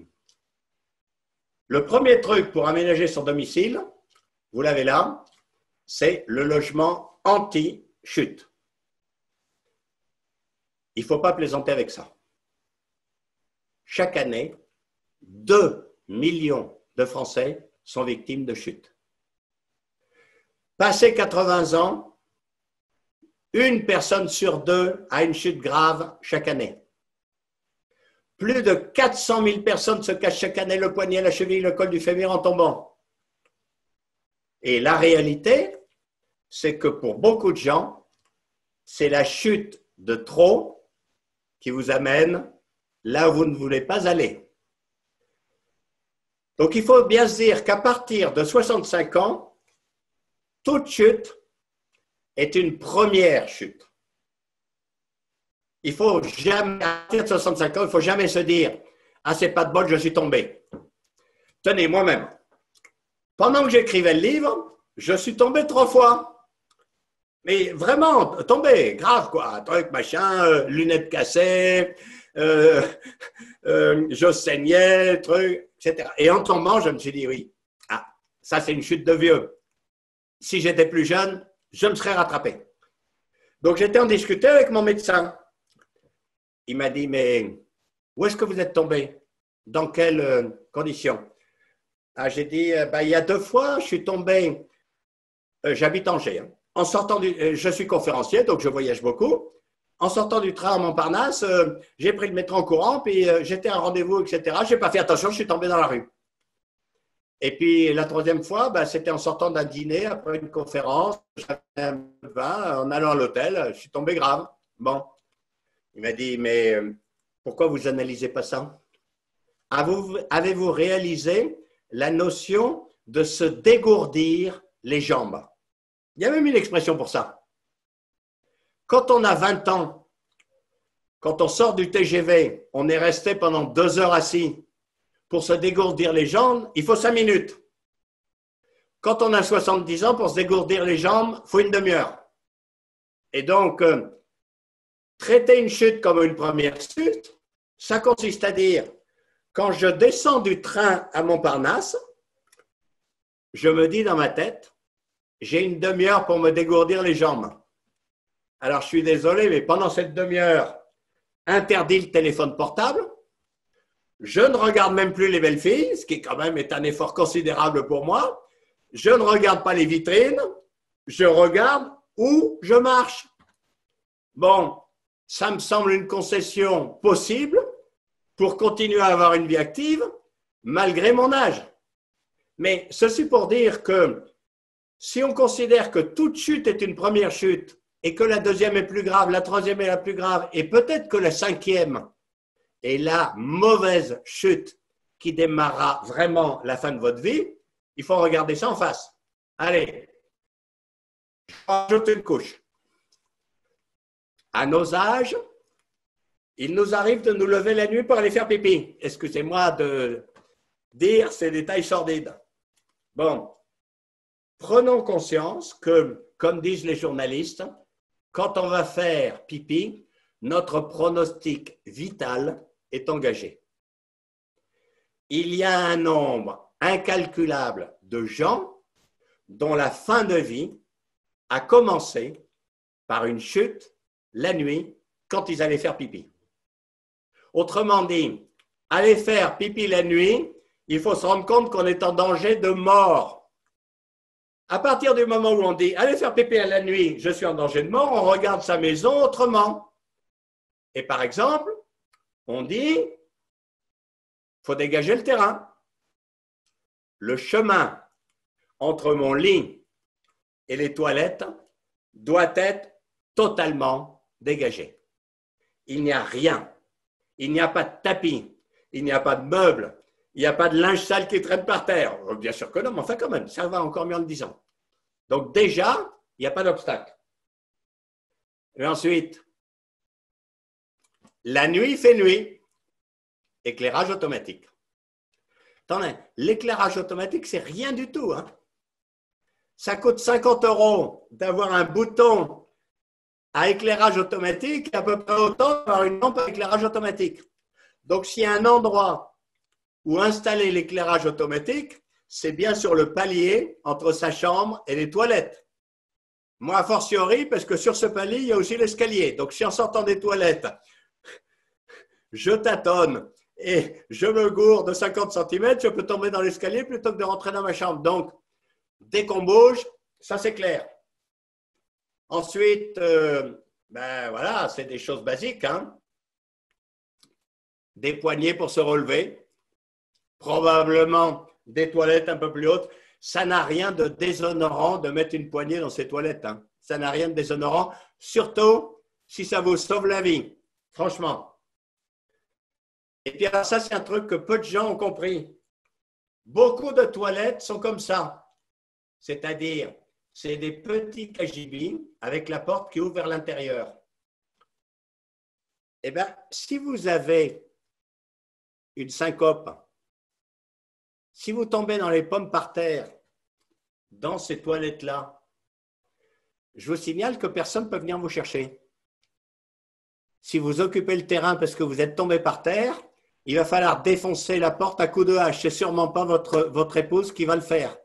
le premier truc pour aménager son domicile, vous l'avez là, c'est le logement anti-chute. Il ne faut pas plaisanter avec ça chaque année, 2 millions de Français sont victimes de chutes. Passé 80 ans, une personne sur deux a une chute grave chaque année. Plus de 400 000 personnes se cachent chaque année le poignet, la cheville, le col du fémur en tombant. Et la réalité, c'est que pour beaucoup de gens, c'est la chute de trop qui vous amène là où vous ne voulez pas aller. Donc il faut bien se dire qu'à partir de 65 ans, toute chute est une première chute. Il faut jamais, à partir de 65 ans, il faut jamais se dire Ah, c'est pas de bol, je suis tombé. Tenez, moi-même, pendant que j'écrivais le livre, je suis tombé trois fois. Mais vraiment, tombé, grave quoi. Truc, machin, euh, lunettes cassées, euh, [LAUGHS] euh, je saignais, truc, etc. Et en tombant, je me suis dit, oui, ah, ça c'est une chute de vieux. Si j'étais plus jeune, je me serais rattrapé. Donc j'étais en discuter avec mon médecin. Il m'a dit, mais où est-ce que vous êtes tombé Dans quelles euh, conditions ah, J'ai dit, bah, il y a deux fois, je suis tombé, j'habite Angers. Hein. En sortant du, je suis conférencier, donc je voyage beaucoup en sortant du train à Montparnasse, euh, j'ai pris le métro en courant, puis euh, j'étais à un rendez-vous, etc. Je n'ai pas fait attention, je suis tombé dans la rue. Et puis la troisième fois, bah, c'était en sortant d'un dîner, après une conférence, j'avais un en allant à l'hôtel, je suis tombé grave. Bon. Il m'a dit, mais euh, pourquoi vous analysez pas ça Avez-vous réalisé la notion de se dégourdir les jambes Il y a même une expression pour ça. Quand on a 20 ans, quand on sort du TGV, on est resté pendant deux heures assis pour se dégourdir les jambes, il faut cinq minutes. Quand on a 70 ans, pour se dégourdir les jambes, il faut une demi-heure. Et donc, euh, traiter une chute comme une première chute, ça consiste à dire, quand je descends du train à Montparnasse, je me dis dans ma tête, j'ai une demi-heure pour me dégourdir les jambes. Alors, je suis désolé, mais pendant cette demi-heure, interdit le téléphone portable. Je ne regarde même plus les belles filles, ce qui quand même est un effort considérable pour moi. Je ne regarde pas les vitrines. Je regarde où je marche. Bon, ça me semble une concession possible pour continuer à avoir une vie active malgré mon âge. Mais ceci pour dire que si on considère que toute chute est une première chute et que la deuxième est plus grave, la troisième est la plus grave, et peut-être que la cinquième est la mauvaise chute qui démarrera vraiment la fin de votre vie, il faut regarder ça en face. Allez, rajoute une couche. À nos âges, il nous arrive de nous lever la nuit pour aller faire pipi. Excusez-moi de dire ces détails sordides. Bon, prenons conscience que, comme disent les journalistes, quand on va faire pipi, notre pronostic vital est engagé. Il y a un nombre incalculable de gens dont la fin de vie a commencé par une chute la nuit quand ils allaient faire pipi. Autrement dit, aller faire pipi la nuit, il faut se rendre compte qu'on est en danger de mort. À partir du moment où on dit allez faire pépé à la nuit, je suis en danger de mort, on regarde sa maison autrement. Et par exemple, on dit faut dégager le terrain. Le chemin entre mon lit et les toilettes doit être totalement dégagé. Il n'y a rien. Il n'y a pas de tapis. Il n'y a pas de meubles. Il n'y a pas de linge sale qui traîne par terre. Euh, bien sûr que non, mais enfin quand même, ça va encore mieux en le disant. Donc déjà, il n'y a pas d'obstacle. Et ensuite, la nuit fait nuit, éclairage automatique. Attendez, l'éclairage automatique, c'est rien du tout. Hein. Ça coûte 50 euros d'avoir un bouton à éclairage automatique, à peu près autant d'avoir une lampe à éclairage automatique. Donc, s'il y a un endroit où installer l'éclairage automatique, c'est bien sur le palier entre sa chambre et les toilettes. Moi, a fortiori, parce que sur ce palier, il y a aussi l'escalier. Donc, si en sortant des toilettes, je tâtonne et je me gourde de 50 cm, je peux tomber dans l'escalier plutôt que de rentrer dans ma chambre. Donc, dès qu'on bouge, ça c'est clair. Ensuite, euh, ben voilà, c'est des choses basiques. Hein des poignées pour se relever, probablement des toilettes un peu plus hautes. Ça n'a rien de déshonorant de mettre une poignée dans ces toilettes. Hein. Ça n'a rien de déshonorant, surtout si ça vous sauve la vie, franchement. Et puis ça, c'est un truc que peu de gens ont compris. Beaucoup de toilettes sont comme ça. C'est-à-dire, c'est des petits cajibis avec la porte qui ouvre vers l'intérieur. Eh bien, si vous avez une syncope si vous tombez dans les pommes par terre, dans ces toilettes-là, je vous signale que personne ne peut venir vous chercher. Si vous occupez le terrain parce que vous êtes tombé par terre, il va falloir défoncer la porte à coups de hache. Ce n'est sûrement pas votre, votre épouse qui va le faire.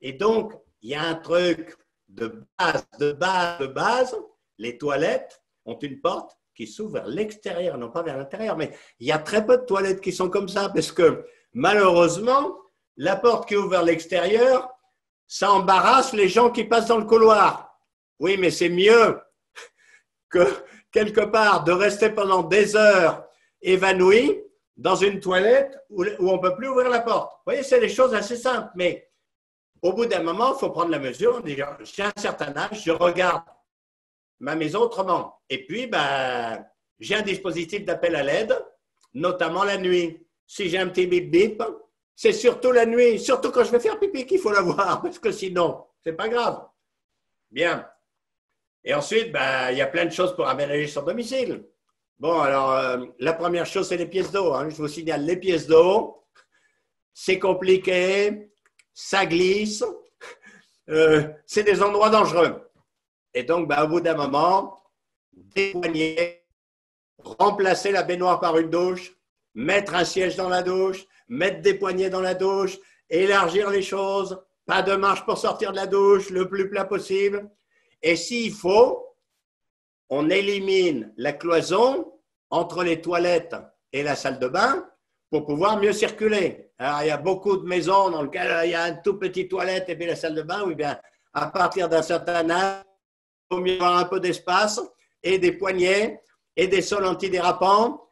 Et donc, il y a un truc de base, de base, de base. Les toilettes ont une porte qui s'ouvre vers l'extérieur, non pas vers l'intérieur. Mais il y a très peu de toilettes qui sont comme ça parce que Malheureusement, la porte qui ouvre à l'extérieur, ça embarrasse les gens qui passent dans le couloir. Oui, mais c'est mieux [LAUGHS] que quelque part de rester pendant des heures évanoui dans une toilette où, on ne peut plus ouvrir la porte. Vous voyez, c'est des choses assez simples, mais au bout d'un moment, il faut prendre la mesure. J'ai un certain âge, je regarde ma maison autrement. Et puis, ben, j'ai un dispositif d'appel à l'aide, notamment la nuit si j'ai un petit bip bip, c'est surtout la nuit, surtout quand je vais faire pipi qu'il faut l'avoir, [LAUGHS] parce que sinon, c'est pas grave. Bien. Et ensuite, ben, il y a plein de choses pour aménager son domicile. Bon, alors, euh, la première chose, c'est les pièces d'eau. Hein. Je vous signale les pièces d'eau. C'est compliqué, ça glisse, [LAUGHS] euh, c'est des endroits dangereux. Et donc, ben, au bout d'un moment, dépoigner, remplacer la baignoire par une douche, mettre un siège dans la douche, mettre des poignets dans la douche, élargir les choses, pas de marche pour sortir de la douche, le plus plat possible. Et s'il faut, on élimine la cloison entre les toilettes et la salle de bain pour pouvoir mieux circuler. Alors, il y a beaucoup de maisons dans lesquelles euh, il y a une toute petite toilette et puis la salle de bain, oui bien, à partir d'un certain âge, il faut mieux avoir un peu d'espace et des poignets et des sols antidérapants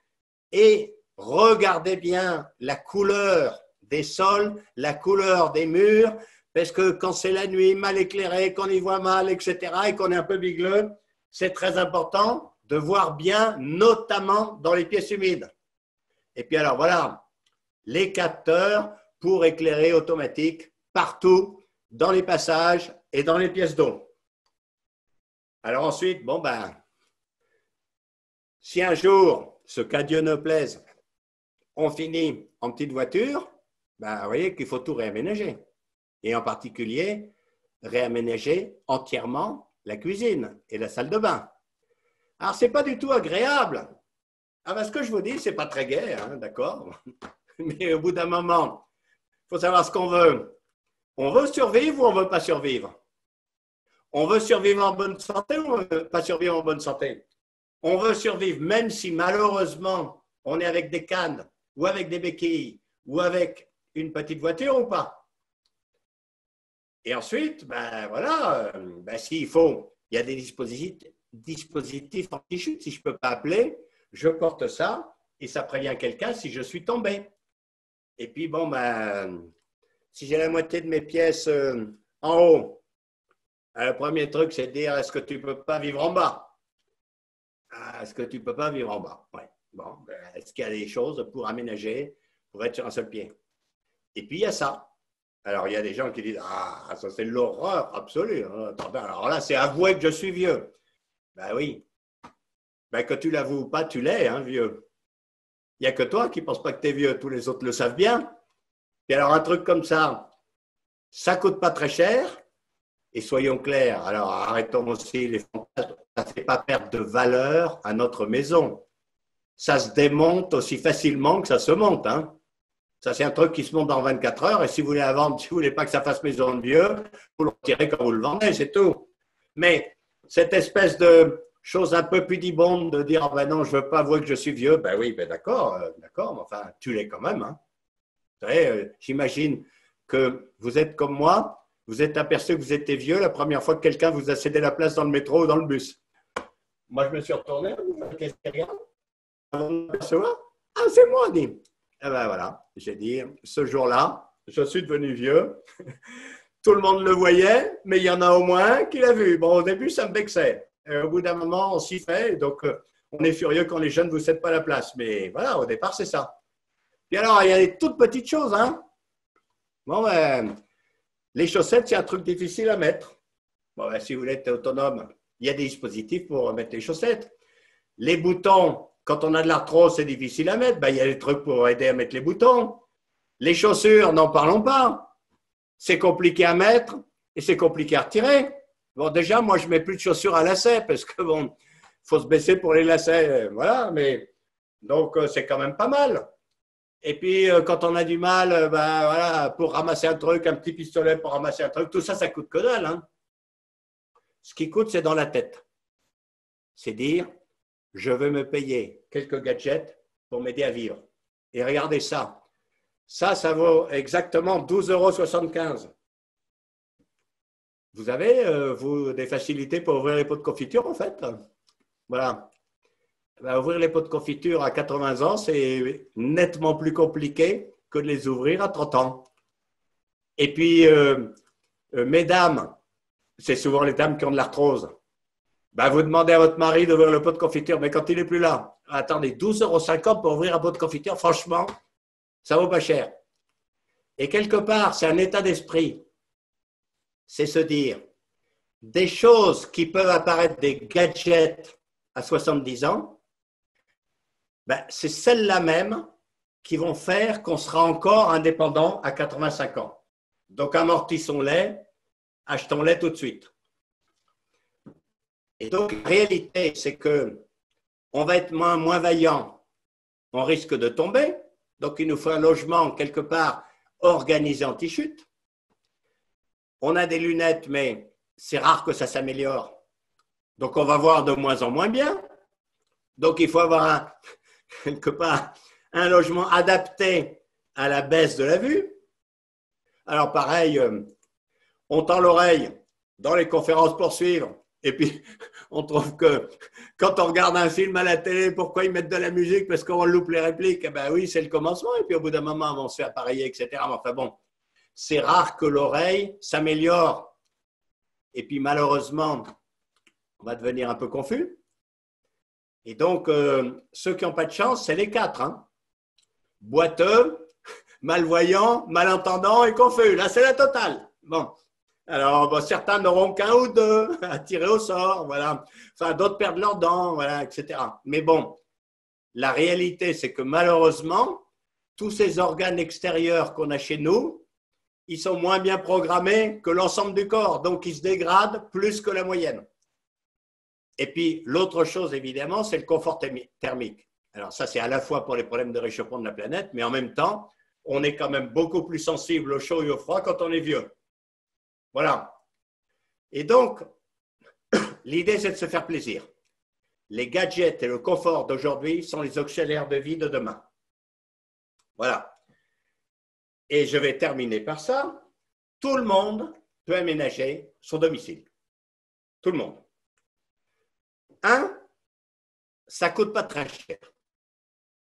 et regardez bien la couleur des sols, la couleur des murs, parce que quand c'est la nuit, mal éclairé, qu'on y voit mal, etc., et qu'on est un peu bigleux, c'est très important de voir bien, notamment dans les pièces humides. Et puis alors voilà, les capteurs pour éclairer automatique partout, dans les passages et dans les pièces d'eau. Alors ensuite, bon ben, si un jour, ce qu'à Dieu ne plaise, on finit en petite voiture, ben, vous voyez qu'il faut tout réaménager. Et en particulier, réaménager entièrement la cuisine et la salle de bain. Alors, ce n'est pas du tout agréable. Ah ben, ce que je vous dis, ce n'est pas très gai, hein, d'accord [LAUGHS] Mais au bout d'un moment, il faut savoir ce qu'on veut. On veut survivre ou on ne veut pas survivre On veut survivre en bonne santé ou on ne veut pas survivre en bonne santé On veut survivre même si malheureusement on est avec des cannes, ou avec des béquilles ou avec une petite voiture ou pas. Et ensuite, ben voilà, euh, ben, s'il faut, il y a des dispositifs, dispositifs anti-chute. Si je ne peux pas appeler, je porte ça et ça prévient quelqu'un si je suis tombé. Et puis, bon, ben, si j'ai la moitié de mes pièces euh, en haut, euh, le premier truc, c'est de dire est-ce que tu ne peux pas vivre en bas ah, Est-ce que tu ne peux pas vivre en bas Bon, ben, est-ce qu'il y a des choses pour aménager, pour être sur un seul pied Et puis, il y a ça. Alors, il y a des gens qui disent Ah, ça, c'est l'horreur absolue. Hein. Ben, alors là, c'est avouer que je suis vieux. Ben oui. Ben, que tu l'avoues ou pas, tu l'es, hein, vieux. Il n'y a que toi qui ne penses pas que tu es vieux. Tous les autres le savent bien. Et alors, un truc comme ça, ça ne coûte pas très cher. Et soyons clairs, alors arrêtons aussi les fantasmes. Ça ne fait pas perdre de valeur à notre maison ça se démonte aussi facilement que ça se monte. Hein. Ça, c'est un truc qui se monte en 24 heures. Et si vous voulez la vendre, [LAUGHS] si vous voulez pas que ça fasse maison de vieux, vous le retirez quand vous le vendez, c'est tout. Mais cette espèce de chose un peu pudibonde de dire ah ben non, je veux pas avouer que je suis vieux. Ben oui, ben d'accord, euh, d'accord, mais enfin, tu l'es quand même. Hein. Vous savez, euh, j'imagine que vous êtes comme moi, vous êtes aperçu que vous étiez vieux la première fois que quelqu'un vous a cédé la place dans le métro ou dans le bus. Moi, je me suis retourné, je me rien. Ah, c'est moi, dit. Eh ben voilà, j'ai dit, ce jour-là, je suis devenu vieux. [LAUGHS] Tout le monde le voyait, mais il y en a au moins un qui l'a vu. Bon, au début, ça me vexait. Et euh, au bout d'un moment, on s'y fait. Donc, euh, on est furieux quand les jeunes ne vous cèdent pas la place. Mais voilà, au départ, c'est ça. Et alors, il y a des toutes petites choses. Hein. Bon, ben, les chaussettes, c'est un truc difficile à mettre. Bon, ben, si vous voulez être autonome, il y a des dispositifs pour mettre les chaussettes. Les boutons, quand on a de l'arthrose, c'est difficile à mettre. Ben, il y a des trucs pour aider à mettre les boutons. Les chaussures, n'en parlons pas. C'est compliqué à mettre et c'est compliqué à retirer. Bon, déjà, moi, je mets plus de chaussures à lacets parce que bon, faut se baisser pour les lacets. Euh, voilà, mais donc euh, c'est quand même pas mal. Et puis, euh, quand on a du mal, ben, voilà, pour ramasser un truc, un petit pistolet pour ramasser un truc, tout ça, ça coûte que dalle. Hein. Ce qui coûte, c'est dans la tête. C'est dire, je vais me payer quelques gadgets pour m'aider à vivre. Et regardez ça. Ça, ça vaut exactement 12,75 euros. Vous avez, euh, vous, des facilités pour ouvrir les pots de confiture, en fait Voilà. Bah, ouvrir les pots de confiture à 80 ans, c'est nettement plus compliqué que de les ouvrir à 30 ans. Et puis, euh, euh, mesdames, c'est souvent les dames qui ont de l'arthrose. Ben, vous demandez à votre mari d'ouvrir le pot de confiture, mais quand il n'est plus là, attendez, 12,50 euros pour ouvrir un pot de confiture, franchement, ça vaut pas cher. Et quelque part, c'est un état d'esprit. C'est se dire, des choses qui peuvent apparaître des gadgets à 70 ans, ben, c'est celles-là même qui vont faire qu'on sera encore indépendant à 85 ans. Donc amortissons-les, achetons-les tout de suite donc, la réalité, c'est que va être moins, vaillant, on risque de tomber. Donc, il nous faut un logement quelque part organisé anti-chute. On a des lunettes, mais c'est rare que ça s'améliore. Donc, on va voir de moins en moins bien. Donc, il faut avoir un, [LAUGHS] quelque part un logement adapté à la baisse de la vue. Alors, pareil, euh, on tend l'oreille dans les conférences pour suivre. Et puis, on trouve que quand on regarde un film à la télé, pourquoi ils mettent de la musique Parce qu'on loupe les répliques. Eh ben oui, c'est le commencement. Et puis au bout d'un moment, on se fait appareiller, etc. Mais enfin bon, c'est rare que l'oreille s'améliore. Et puis malheureusement, on va devenir un peu confus. Et donc, euh, ceux qui n'ont pas de chance, c'est les quatre. Hein. Boiteux, malvoyant, malentendant et confus. Là, c'est la totale. Bon. Alors, certains n'auront qu'un ou deux [LAUGHS] à tirer au sort, voilà. Enfin, d'autres perdent leurs dents, voilà, etc. Mais bon, la réalité, c'est que malheureusement, tous ces organes extérieurs qu'on a chez nous, ils sont moins bien programmés que l'ensemble du corps, donc ils se dégradent plus que la moyenne. Et puis, l'autre chose, évidemment, c'est le confort thermique. Alors, ça, c'est à la fois pour les problèmes de réchauffement de la planète, mais en même temps, on est quand même beaucoup plus sensible au chaud et au froid quand on est vieux. Voilà. Et donc, [CLEARS THROAT] l'idée, c'est de se faire plaisir. Les gadgets et le confort d'aujourd'hui sont les auxiliaires de vie de demain. Voilà. Et je vais terminer par ça. Tout le monde peut aménager son domicile. Tout le monde. Un, ça ne coûte pas très cher.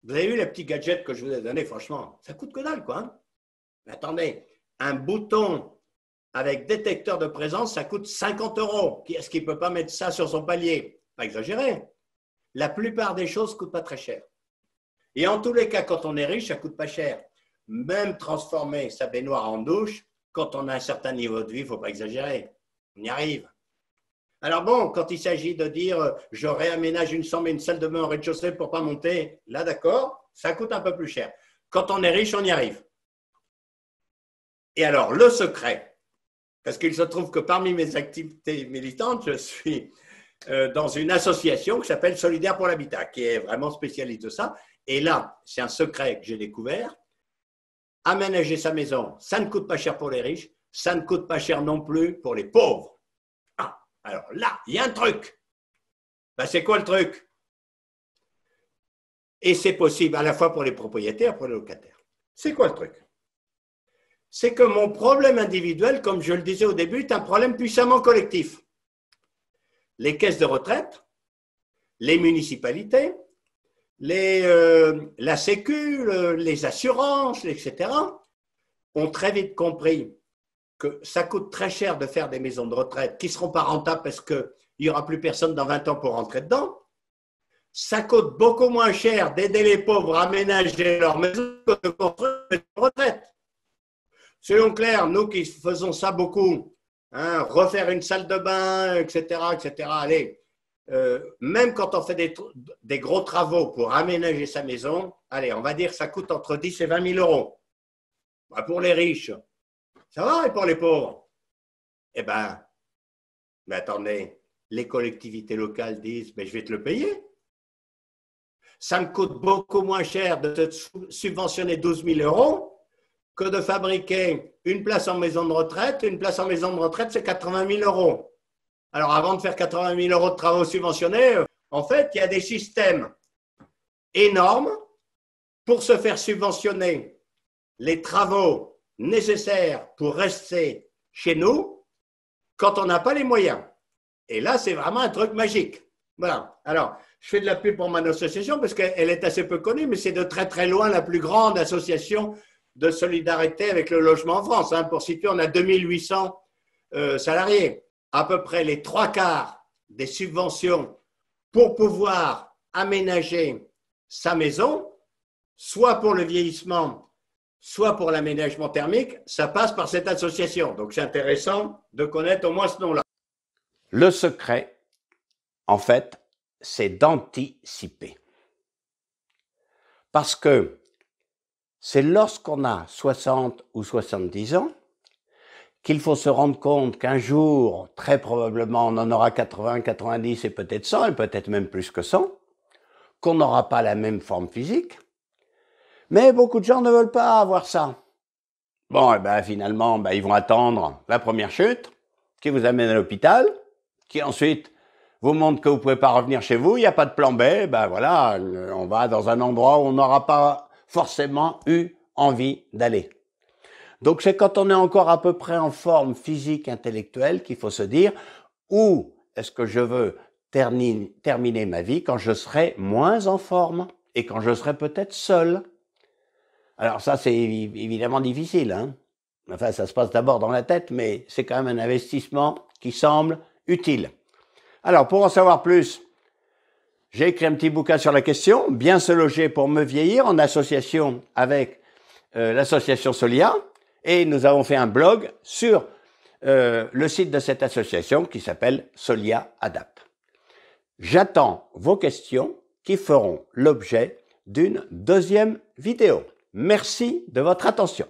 Vous avez vu les petits gadgets que je vous ai donnés, franchement, ça coûte que dalle, quoi. Hein. Mais attendez, un bouton avec détecteur de présence, ça coûte 50 euros. Est-ce qu'il ne peut pas mettre ça sur son palier Pas exagéré. La plupart des choses ne coûtent pas très cher. Et en tous les cas, quand on est riche, ça ne coûte pas cher. Même transformer sa baignoire en douche, quand on a un certain niveau de vie, il ne faut pas exagérer. On y arrive. Alors bon, quand il s'agit de dire euh, je réaménage une chambre et une salle de bain au rez-de-chaussée pour pas monter, là d'accord, ça coûte un peu plus cher. Quand on est riche, on y arrive. Et alors le secret, parce qu'il se trouve que parmi mes activités militantes, je suis euh, dans une association qui s'appelle Solidaire pour l'habitat, qui est vraiment spécialiste de ça. Et là, c'est un secret que j'ai découvert. Aménager sa maison, ça ne coûte pas cher pour les riches, ça ne coûte pas cher non plus pour les pauvres. Ah, alors là, il y a un truc. Ben, c'est quoi le truc Et c'est possible à la fois pour les propriétaires, pour les locataires. C'est quoi le truc c'est que mon problème individuel, comme je le disais au début, est un problème puissamment collectif. Les caisses de retraite, les municipalités, euh, la Sécu, les assurances, etc., ont très vite compris que ça coûte très cher de faire des maisons de retraite qui ne seront pas rentables parce qu'il n'y aura plus personne dans 20 ans pour rentrer dedans. Ça coûte beaucoup moins cher d'aider les pauvres à aménager leurs maisons que de construire retraite. Soyons clairs, nous qui faisons ça beaucoup, hein, refaire une salle de bain, etc., etc., allez, euh, même quand on fait des, gros travaux pour aménager sa maison, allez, on va dire que ça coûte entre 10 et 20 000 euros. Bah, pour les riches, ça va, et pour les pauvres Eh bien, mais attendez, les collectivités locales disent, mais je vais te le payer. Ça me coûte beaucoup moins cher de te subventionner 12 000 euros que de fabriquer une place en maison de retraite. Une place en maison de retraite, c'est 80 000 euros. Alors avant de faire 80 000 euros de travaux subventionnés, euh, en fait, il y a des systèmes énormes pour se faire subventionner les travaux nécessaires pour rester chez nous quand on n'a pas les moyens. Et là, c'est vraiment un truc magique. Voilà. Alors, je fais de la pub pour mon association parce qu'elle est assez peu connue, mais c'est de très très loin la plus grande association de solidarité avec le logement en France. Hein. Pour situer, on a 2800 euh, salariés. À peu près les trois quarts des subventions pour pouvoir aménager sa maison, soit pour le vieillissement, soit pour l'aménagement thermique, ça passe par cette association. Donc c'est intéressant de connaître au moins ce nom-là. Le secret, en fait, c'est d'anticiper. Parce que c'est lorsqu'on a 60 ou 70 ans qu'il faut se rendre compte qu'un jour, très probablement, on en aura 80, 90 et peut-être 100, et peut-être même plus que 100, qu'on n'aura pas la même forme physique. Mais beaucoup de gens ne veulent pas avoir ça. Bon, et eh ben finalement, ben, ils vont attendre la première chute qui vous amène à l'hôpital, qui ensuite vous montre que vous ne pouvez pas revenir chez vous, il n'y a pas de plan B, ben voilà, on va dans un endroit où on n'aura pas forcément eu envie d'aller. Donc c'est quand on est encore à peu près en forme physique, intellectuelle, qu'il faut se dire où est-ce que je veux terminer ma vie quand je serai moins en forme et quand je serai peut-être seul. Alors ça c'est évidemment difficile. Hein. enfin ça se passe d'abord dans la tête, mais c'est quand même un investissement qui semble utile. Alors pour en savoir plus, j'ai écrit un petit bouquin sur la question, Bien se loger pour me vieillir, en association avec euh, l'association Solia. Et nous avons fait un blog sur euh, le site de cette association qui s'appelle Solia Adapt. J'attends vos questions qui feront l'objet d'une deuxième vidéo. Merci de votre attention.